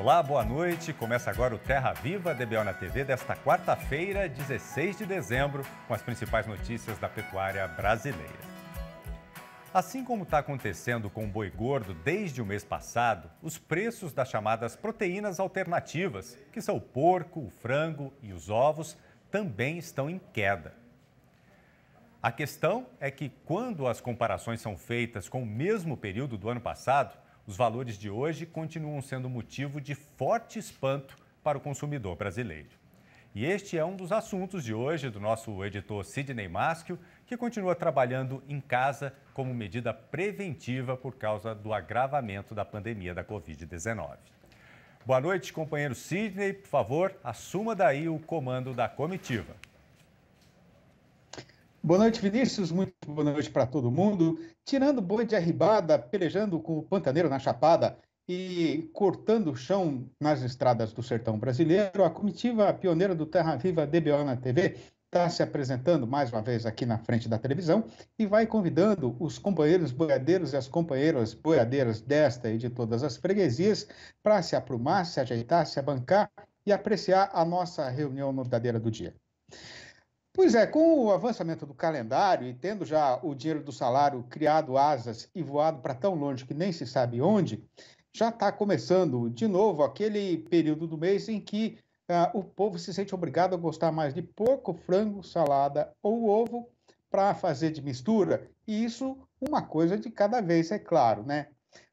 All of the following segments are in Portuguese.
Olá, boa noite. Começa agora o Terra Viva DBO na TV desta quarta-feira, 16 de dezembro, com as principais notícias da pecuária brasileira. Assim como está acontecendo com o boi gordo desde o mês passado, os preços das chamadas proteínas alternativas, que são o porco, o frango e os ovos, também estão em queda. A questão é que, quando as comparações são feitas com o mesmo período do ano passado, os valores de hoje continuam sendo motivo de forte espanto para o consumidor brasileiro. E este é um dos assuntos de hoje do nosso editor Sidney Maschio, que continua trabalhando em casa como medida preventiva por causa do agravamento da pandemia da Covid-19. Boa noite, companheiro Sidney. Por favor, assuma daí o comando da comitiva. Boa noite, Vinícius. Muito boa noite para todo mundo. Tirando boi de arribada, pelejando com o pantaneiro na chapada e cortando o chão nas estradas do sertão brasileiro, a comitiva pioneira do Terra Viva DBO na TV está se apresentando mais uma vez aqui na frente da televisão e vai convidando os companheiros boiadeiros e as companheiras boiadeiras desta e de todas as freguesias para se aprumar, se ajeitar, se abancar e apreciar a nossa reunião novidadeira do dia. Pois é, com o avançamento do calendário e tendo já o dinheiro do salário criado asas e voado para tão longe que nem se sabe onde, já está começando de novo aquele período do mês em que ah, o povo se sente obrigado a gostar mais de pouco frango, salada ou ovo para fazer de mistura. E isso uma coisa de cada vez, é claro, né?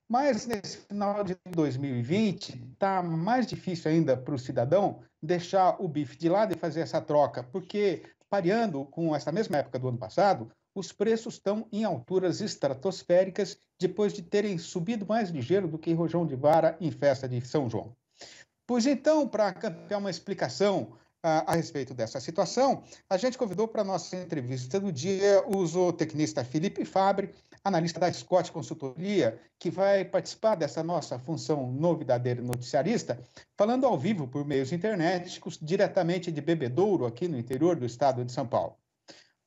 Mas nesse final de 2020 está mais difícil ainda para o cidadão deixar o bife de lado e fazer essa troca, porque Pareando com esta mesma época do ano passado, os preços estão em alturas estratosféricas depois de terem subido mais ligeiro do que rojão de vara em festa de São João. Pois então, para campear uma explicação a, ah, a respeito dessa situação, a gente convidou para a nossa entrevista do dia o zootecnista Felipe Fabre, analista da Scott Consultoria, que vai participar dessa nossa função novidadeira noticiarista, falando ao vivo por meios internéticos, diretamente de Bebedouro, aqui no interior do estado de São Paulo.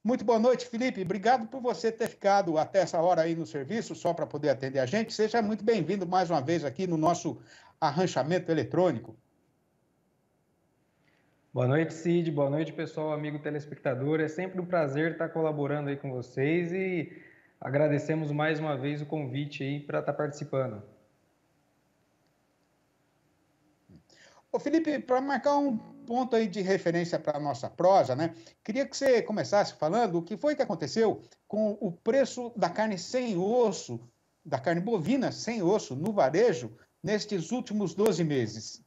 Muito boa noite, Felipe. Obrigado por você ter ficado até essa hora aí no serviço, só para poder atender a gente. Seja muito bem-vindo mais uma vez aqui no nosso arranchamento eletrônico. Boa noite, Cid. Boa noite, pessoal, amigo telespectador. É sempre um prazer estar colaborando aí com vocês e Agradecemos mais uma vez o convite aí para estar tá participando. Ô Felipe, para marcar um ponto aí de referência para a nossa prosa, né? Queria que você começasse falando o que foi que aconteceu com o preço da carne sem osso, da carne bovina sem osso no varejo nestes últimos 12 meses.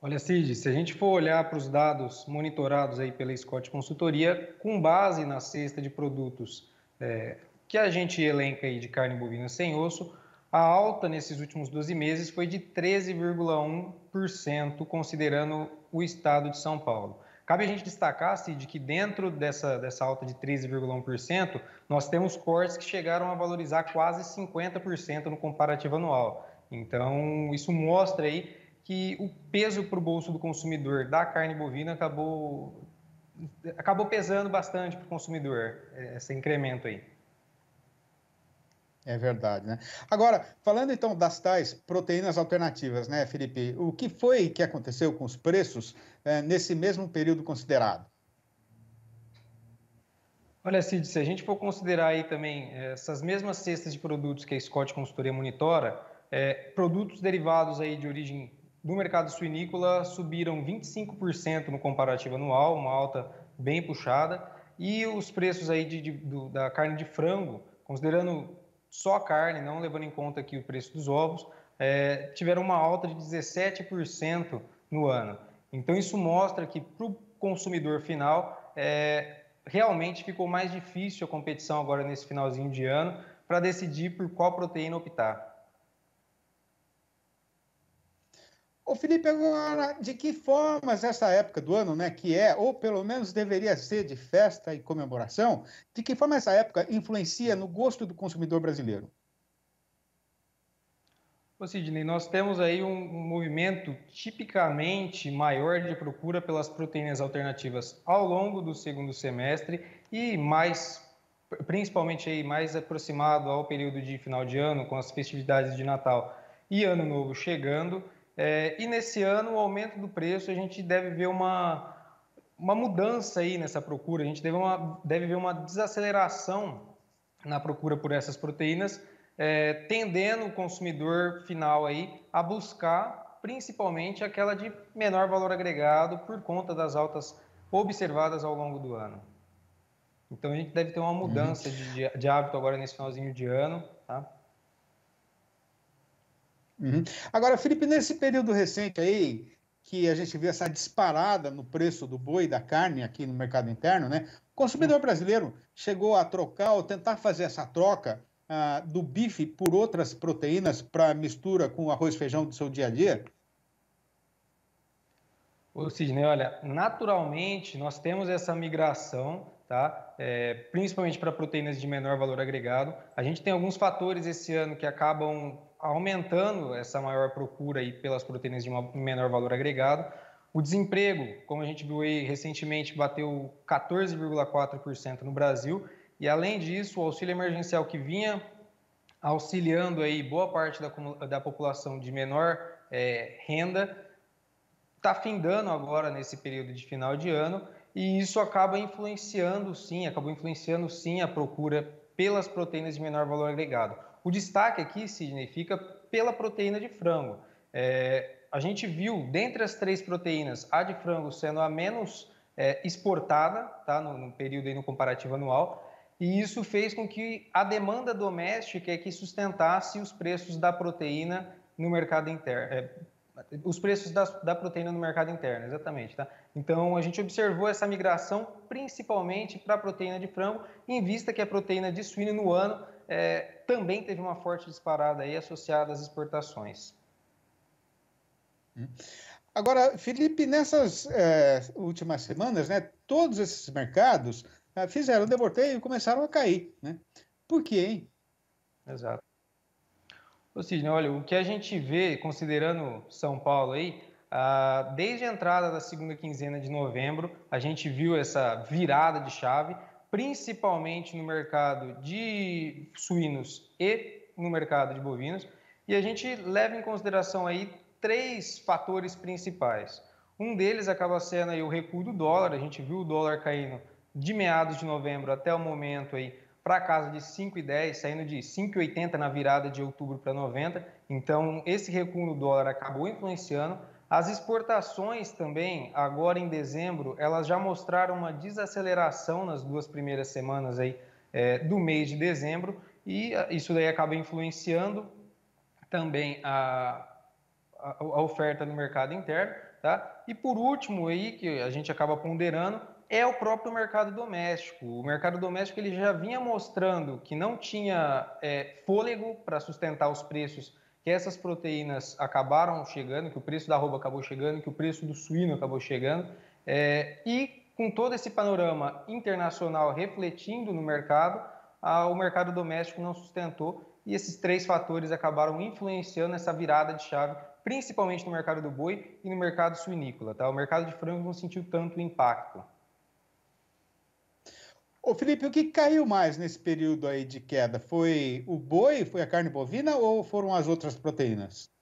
Olha, Cid, se a gente for olhar para os dados monitorados aí pela Scott Consultoria, com base na cesta de produtos é, que a gente elenca aí de carne bovina sem osso, a alta nesses últimos 12 meses foi de 13,1%, considerando o estado de São Paulo. Cabe a gente destacar, Cid, que dentro dessa, dessa alta de 13,1%, nós temos cortes que chegaram a valorizar quase 50% no comparativo anual. Então, isso mostra aí que o peso para o bolso do consumidor da carne bovina acabou, acabou pesando bastante para o consumidor, é, esse incremento aí. É verdade, né? Agora, falando então das tais proteínas alternativas, né, Felipe? O que foi que aconteceu com os preços é, nesse mesmo período considerado? Olha, Cid, se a gente for considerar aí também é, essas mesmas cestas de produtos que a Scott Consultoria monitora, é, produtos derivados aí de origem do mercado suinícola subiram 25% no comparativo anual, uma alta bem puxada, e os preços aí de, de, do, da carne de frango, considerando só a carne, não levando em conta aqui o preço dos ovos, é, tiveram uma alta de 17% no ano. Então isso mostra que para o consumidor final é, realmente ficou mais difícil a competição agora nesse finalzinho de ano para decidir por qual proteína optar. Ô Felipe, agora, de que formas essa época do ano, né, que é, ou pelo menos deveria ser de festa e comemoração, de que forma essa época influencia no gosto do consumidor brasileiro? Ô Sidney, nós temos aí um movimento tipicamente maior de procura pelas proteínas alternativas ao longo do segundo semestre e mais principalmente aí mais aproximado ao período de final de ano com as festividades de Natal e Ano Novo chegando. É, e nesse ano, o aumento do preço, a gente deve ver uma, uma mudança aí nessa procura, a gente deve, uma, deve ver uma desaceleração na procura por essas proteínas, é, tendendo o consumidor final aí a buscar principalmente aquela de menor valor agregado por conta das altas observadas ao longo do ano. Então a gente deve ter uma mudança uhum. de, de hábito agora nesse finalzinho de ano, tá? Uhum. Agora, Felipe, nesse período recente aí, que a gente viu essa disparada no preço do boi e da carne aqui no mercado interno, né? O consumidor brasileiro chegou a trocar ou tentar fazer essa troca ah, do bife por outras proteínas para mistura com arroz e feijão do seu dia a dia? Ô Sidney, olha, naturalmente nós temos essa migração tá? É, principalmente para proteínas de menor valor agregado. A gente tem alguns fatores esse ano que acabam aumentando essa maior procura aí pelas proteínas de menor valor agregado. O desemprego, como a gente viu aí recentemente, bateu 14,4% no Brasil. E além disso, o auxílio emergencial que vinha auxiliando aí boa parte da, da população de menor é, renda, está findando agora nesse período de final de ano e isso acaba influenciando, sim, acabou influenciando, sim, a procura pelas proteínas de menor valor agregado. O destaque aqui, Sidney, fica pela proteína de frango. É, a gente viu, dentre as três proteínas, a de frango sendo a menos é, exportada, tá, no, no período aí no comparativo anual, e isso fez com que a demanda doméstica é que sustentasse os preços da proteína no mercado interno, é, os preços da, da proteína no mercado interno, exatamente. Tá? Então, a gente observou essa migração principalmente para a proteína de frango, em vista que a proteína de suíno no ano é, também teve uma forte disparada aí associada às exportações. Agora, Felipe, nessas é, últimas semanas, né, todos esses mercados é, fizeram o devorteio e começaram a cair. Né? Por quê, hein? Exato. Ô Sidney, olha, o que a gente vê, considerando São Paulo aí, ah, desde a entrada da segunda quinzena de novembro, a gente viu essa virada de chave, principalmente no mercado de suínos e no mercado de bovinos, e a gente leva em consideração aí três fatores principais. Um deles acaba sendo aí o recuo do dólar, a gente viu o dólar caindo de meados de novembro até o momento aí para casa de 5,10, saindo de 5,80 na virada de outubro para 90. Então, esse recuo no dólar acabou influenciando. As exportações também, agora em dezembro, elas já mostraram uma desaceleração nas duas primeiras semanas aí, é, do mês de dezembro, e ah, isso daí acaba influenciando também a, a, a oferta no mercado interno. Tá? E por último, aí, que a gente acaba ponderando, é o próprio mercado doméstico. O mercado doméstico ele já vinha mostrando que não tinha é, fôlego para sustentar os preços que essas proteínas acabaram chegando, que o preço da arroba acabou chegando, que o preço do suíno acabou chegando. É, e com todo esse panorama internacional refletindo no mercado, a, o mercado doméstico não sustentou e esses três fatores acabaram influenciando essa virada de chave, principalmente no mercado do boi e no mercado suinícola. Tá? O mercado de frango não sentiu tanto impacto. Ô Felipe, o que caiu mais nesse período aí de queda? Foi o boi, foi a carne bovina ou foram as outras proteínas?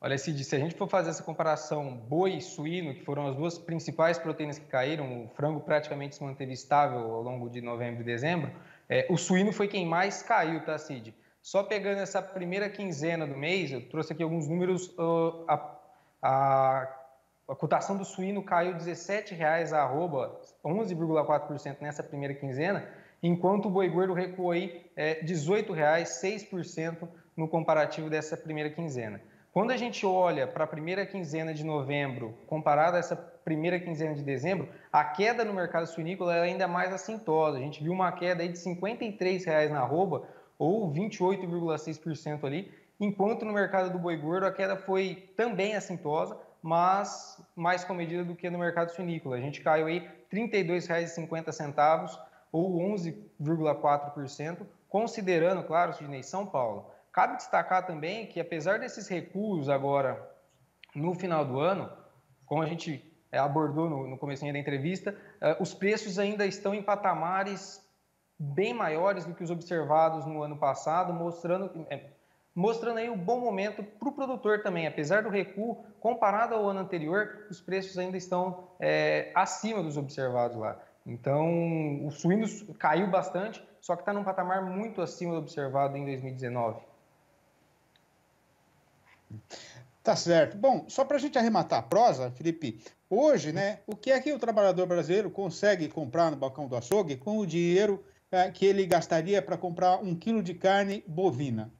Olha, Cid, se a gente for fazer essa comparação boi e suíno, que foram as duas principais proteínas que caíram, o frango praticamente se manteve estável ao longo de novembro e dezembro, é, o suíno foi quem mais caiu, tá, Cid? Só pegando essa primeira quinzena do mês, eu trouxe aqui alguns números, uh, a, a a cotação do suíno caiu R$ 17,00 a arroba, 11,4% nessa primeira quinzena, enquanto o boi gordo recuou aí é, R$ 18,00, 6% no comparativo dessa primeira quinzena. Quando a gente olha para a primeira quinzena de novembro, comparada a essa primeira quinzena de dezembro, a queda no mercado suinícola é ainda mais assintosa. A gente viu uma queda aí de R$ 53,00 na arroba, ou 28,6% ali, enquanto no mercado do boi gordo a queda foi também assintosa, mas mais comedida do que no mercado sunícola. A gente caiu aí R$ 32,50 ou 11,4%, considerando, claro, Sidney, São Paulo. Cabe destacar também que apesar desses recuos agora no final do ano, como a gente é, abordou no, no começo da entrevista, é, os preços ainda estão em patamares bem maiores do que os observados no ano passado, mostrando é, mostrando aí um bom momento para o produtor também. Apesar do recuo, comparado ao ano anterior, os preços ainda estão é, acima dos observados lá. Então, o suíno caiu bastante, só que está num patamar muito acima do observado em 2019. Tá certo. Bom, só para a gente arrematar a prosa, Felipe, hoje, né, o que é que o trabalhador brasileiro consegue comprar no balcão do açougue com o dinheiro é, que ele gastaria para comprar um quilo de carne bovina?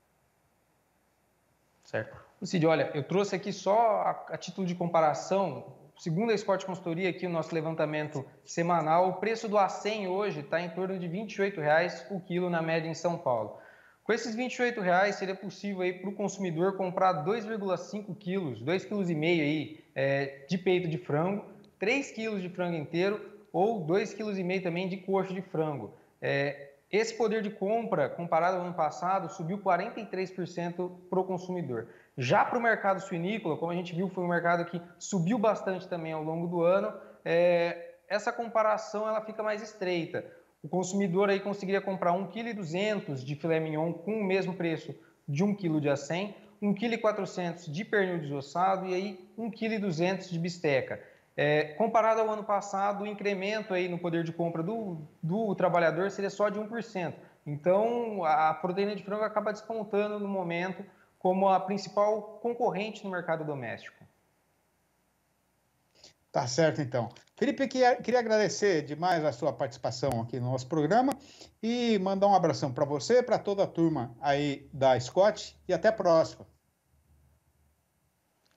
Certo. Cid, olha, eu trouxe aqui só a, a título de comparação, segundo a Scott Consultoria, aqui o nosso levantamento semanal, o preço do A100 hoje está em torno de R$ 28,00 o quilo na média em São Paulo. Com esses R$ 28,00 seria possível para o consumidor comprar 2,5 quilos, 2,5 quilos aí, é, de peito de frango, 3 quilos de frango inteiro ou 2,5 quilos também de coxo de frango. É, esse poder de compra, comparado ao ano passado, subiu 43% para o consumidor. Já para o mercado suinícola, como a gente viu, foi um mercado que subiu bastante também ao longo do ano. É, essa comparação ela fica mais estreita. O consumidor aí conseguiria comprar 1,2 kg de filé mignon com o mesmo preço de 1 kg de acém, 1,4 kg de pernil desossado e aí 1,2 kg de bisteca. É, comparado ao ano passado, o incremento aí no poder de compra do, do trabalhador seria só de 1%. Então, a proteína de frango acaba despontando no momento como a principal concorrente no mercado doméstico. Tá certo, então. Felipe, queria agradecer demais a sua participação aqui no nosso programa e mandar um abração para você, para toda a turma aí da Scott e até a próxima.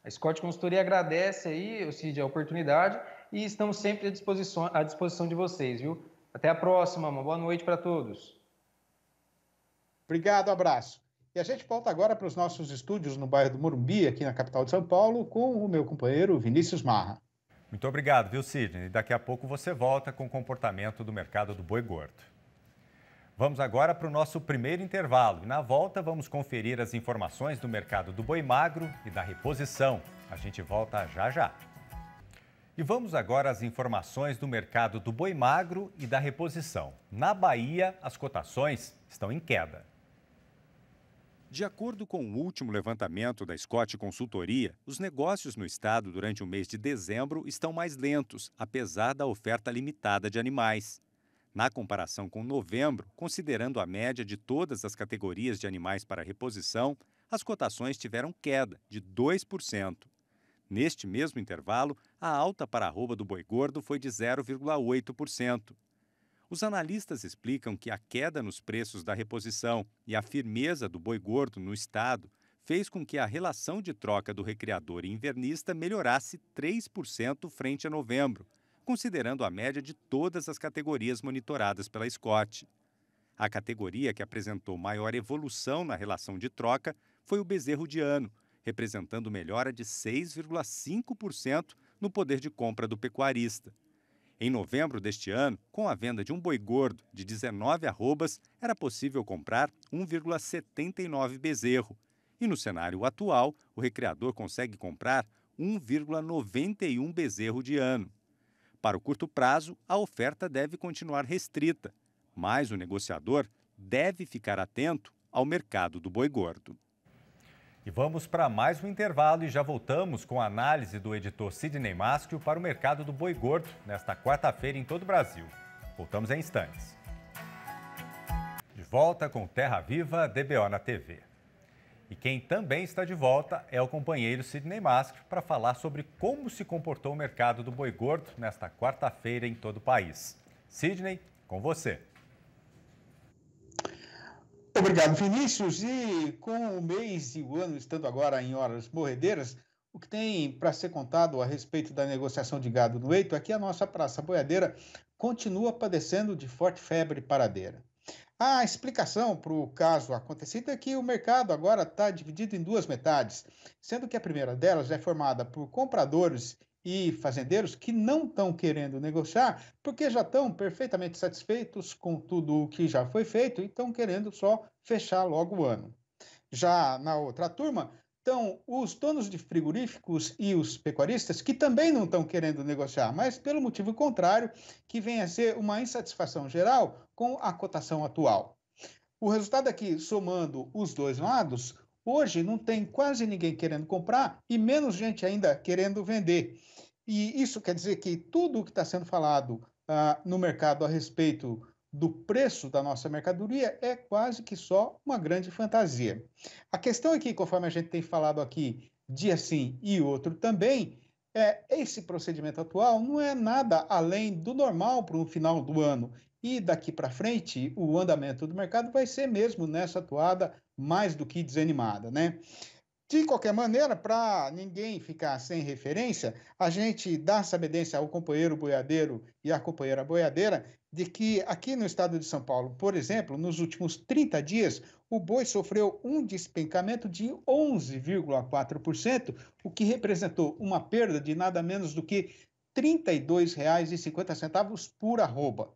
A Scott Consultoria agradece aí, Cid, a oportunidade e estamos sempre à disposição, à disposição de vocês, viu? Até a próxima, uma boa noite para todos. Obrigado, abraço. E a gente volta agora para os nossos estúdios no bairro do Morumbi, aqui na capital de São Paulo, com o meu companheiro Vinícius Marra. Muito obrigado, viu, Sidney? Daqui a pouco você volta com o comportamento do mercado do boi gordo. Vamos agora para o nosso primeiro intervalo na volta vamos conferir as informações do mercado do boi magro e da reposição. A gente volta já já. E vamos agora às informações do mercado do boi magro e da reposição. Na Bahia, as cotações estão em queda. De acordo com o último levantamento da Scott Consultoria, os negócios no estado durante o mês de dezembro estão mais lentos, apesar da oferta limitada de animais na comparação com novembro, considerando a média de todas as categorias de animais para reposição, as cotações tiveram queda de 2%. Neste mesmo intervalo, a alta para a arroba do boi gordo foi de 0,8%. Os analistas explicam que a queda nos preços da reposição e a firmeza do boi gordo no estado fez com que a relação de troca do recreador e invernista melhorasse 3% frente a novembro, considerando a média de todas as categorias monitoradas pela Scott. A categoria que apresentou maior evolução na relação de troca foi o bezerro de ano, representando melhora de 6,5% no poder de compra do pecuarista. Em novembro deste ano, com a venda de um boi gordo de 19 arrobas, era possível comprar 1,79 bezerro. E no cenário atual, o recreador consegue comprar 1,91 bezerro de ano. Para o curto prazo, a oferta deve continuar restrita, mas o negociador deve ficar atento ao mercado do boi gordo. E vamos para mais um intervalo e já voltamos com a análise do editor Sidney Maschio para o mercado do boi gordo nesta quarta-feira em todo o Brasil. Voltamos em instantes. De volta com Terra Viva, DBO na TV. E quem também está de volta é o companheiro Sidney Masker para falar sobre como se comportou o mercado do boi gordo nesta quarta-feira em todo o país. Sidney, com você. Obrigado, Vinícius. E com o mês e o ano estando agora em horas morredeiras, o que tem para ser contado a respeito da negociação de gado no Eito é que a nossa praça boiadeira continua padecendo de forte febre paradeira. A explicação para o caso acontecido é que o mercado agora está dividido em duas metades, sendo que a primeira delas é formada por compradores e fazendeiros que não estão querendo negociar porque já estão perfeitamente satisfeitos com tudo o que já foi feito e estão querendo só fechar logo o ano. Já na outra turma, estão os donos de frigoríficos e os pecuaristas que também não estão querendo negociar, mas pelo motivo contrário, que vem a ser uma insatisfação geral com a cotação atual. O resultado aqui, é que, somando os dois lados, hoje não tem quase ninguém querendo comprar e menos gente ainda querendo vender. E isso quer dizer que tudo o que está sendo falado ah, no mercado a respeito do preço da nossa mercadoria é quase que só uma grande fantasia. A questão aqui, é que, conforme a gente tem falado aqui, dia sim e outro também, é esse procedimento atual não é nada além do normal para um final do ano. E daqui para frente, o andamento do mercado vai ser mesmo nessa toada mais do que desanimada, né? De qualquer maneira, para ninguém ficar sem referência, a gente dá sabedência ao companheiro boiadeiro e à companheira boiadeira de que aqui no estado de São Paulo, por exemplo, nos últimos 30 dias, o boi sofreu um despencamento de 11,4%, o que representou uma perda de nada menos do que R$ 32,50 por arroba.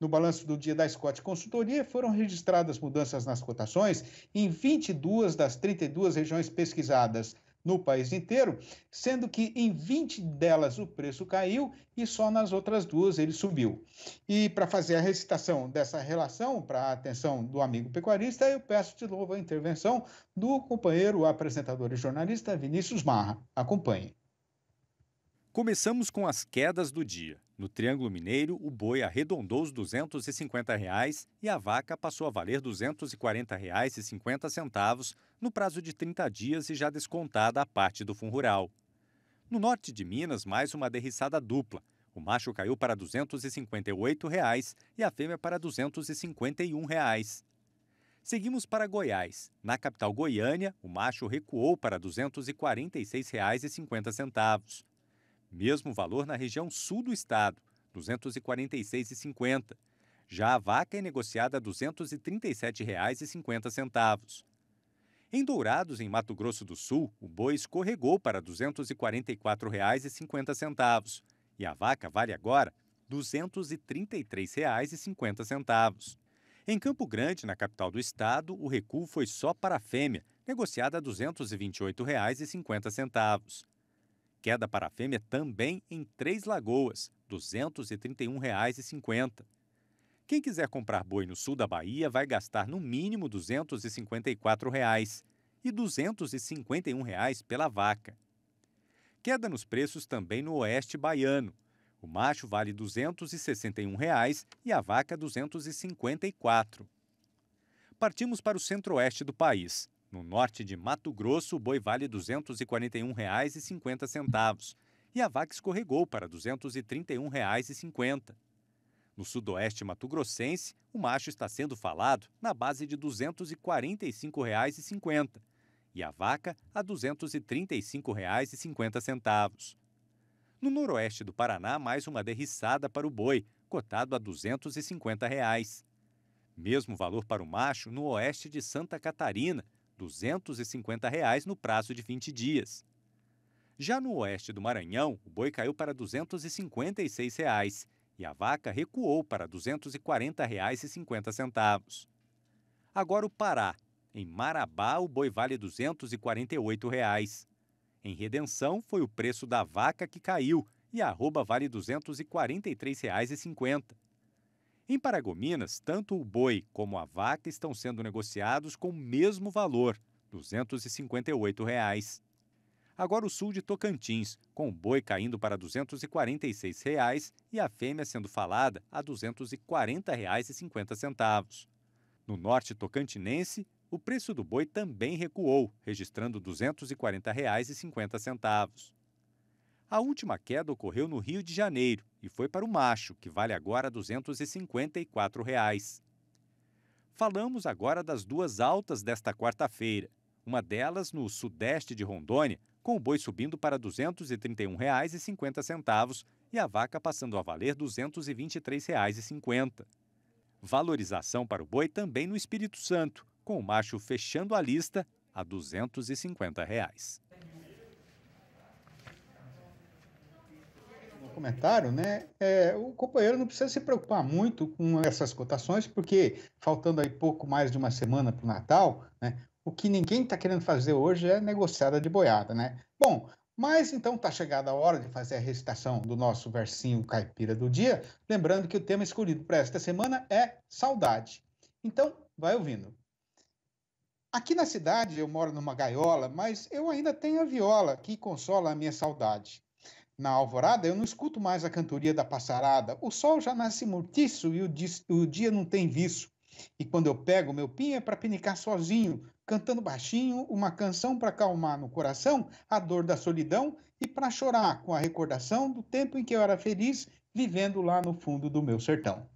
No balanço do dia da Scott Consultoria, foram registradas mudanças nas cotações em 22 das 32 regiões pesquisadas no país inteiro, sendo que em 20 delas o preço caiu e só nas outras duas ele subiu. E para fazer a recitação dessa relação, para a atenção do amigo pecuarista, eu peço de novo a intervenção do companheiro apresentador e jornalista Vinícius Marra. Acompanhe. Começamos com as quedas do dia. No Triângulo Mineiro, o boi arredondou os R$ 250,00 e a vaca passou a valer R$ 240,50 no prazo de 30 dias e já descontada a parte do fundo rural. No norte de Minas, mais uma derriçada dupla. O macho caiu para R$ 258,00 e a fêmea para R$ 251,00. Seguimos para Goiás. Na capital Goiânia, o macho recuou para R$ 246,50. Mesmo valor na região sul do estado, R$ 246,50. Já a vaca é negociada a R$ 237,50. Em Dourados, em Mato Grosso do Sul, o boi escorregou para R$ 244,50 e a vaca vale agora R$ 233,50. Em Campo Grande, na capital do estado, o recuo foi só para a fêmea, negociada a R$ 228,50. Queda para a fêmea também em Três Lagoas, R$ 231,50. Quem quiser comprar boi no sul da Bahia vai gastar no mínimo R$ 254 reais e R$ 251,00 reais pela vaca. Queda nos preços também no oeste baiano. O macho vale R$ 261,00 reais e a vaca R$ 254,00. Partimos para o centro-oeste do país. No norte de Mato Grosso, o boi vale R$ 241,50 e a vaca escorregou para R$ 231,50. No sudoeste mato-grossense, o macho está sendo falado na base de R$ 245,50 e a vaca a R$ 235,50. No noroeste do Paraná, mais uma derriçada para o boi, cotado a R$ 250. Reais. Mesmo valor para o macho no oeste de Santa Catarina, R$ 250,00 no prazo de 20 dias. Já no oeste do Maranhão, o boi caiu para R$ 256 reais, e a vaca recuou para R$ 240,50. Agora o Pará. Em Marabá, o boi vale R$ 248. Reais. Em Redenção, foi o preço da vaca que caiu e a arroba vale R$ 243,50. Em Paragominas, tanto o boi como a vaca estão sendo negociados com o mesmo valor, R$ 258. Reais. Agora o sul de Tocantins, com o boi caindo para R$ 246 reais, e a fêmea sendo falada a R$ 240,50. No norte tocantinense, o preço do boi também recuou, registrando R$ 240,50. A última queda ocorreu no Rio de Janeiro e foi para o macho, que vale agora R$ 254. Reais. Falamos agora das duas altas desta quarta-feira, uma delas no sudeste de Rondônia, com o boi subindo para R$ 231,50 e a vaca passando a valer R$ 223,50. Valorização para o boi também no Espírito Santo, com o macho fechando a lista a R$ 250. Reais. comentário, né? É, o companheiro não precisa se preocupar muito com essas cotações, porque faltando aí pouco mais de uma semana para o Natal, né? O que ninguém está querendo fazer hoje é negociada de boiada, né? Bom, mas então está chegada a hora de fazer a recitação do nosso versinho caipira do dia. Lembrando que o tema escolhido para esta semana é saudade. Então, vai ouvindo. Aqui na cidade eu moro numa gaiola, mas eu ainda tenho a viola que consola a minha saudade. Na alvorada, eu não escuto mais a cantoria da passarada. O sol já nasce mortiço e o, dia não tem viço. E quando eu pego meu pinho é para pinicar sozinho, cantando baixinho uma canção para acalmar no coração a dor da solidão e para chorar com a recordação do tempo em que eu era feliz vivendo lá no fundo do meu sertão.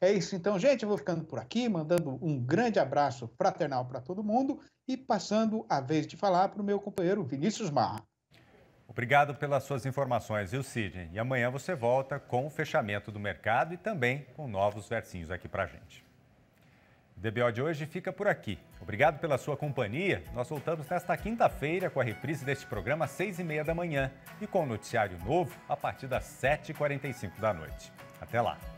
É isso então, gente. Eu vou ficando por aqui, mandando um grande abraço fraternal para todo mundo e passando a vez de falar para o meu companheiro Vinícius Marra. Obrigado pelas suas informações, viu, Sidney? E amanhã você volta com o fechamento do mercado e também com novos versinhos aqui pra gente. O DBO de hoje fica por aqui. Obrigado pela sua companhia. Nós voltamos nesta quinta-feira com a reprise deste programa às seis e meia da manhã e com o um noticiário novo a partir das sete e quarenta da noite. Até lá!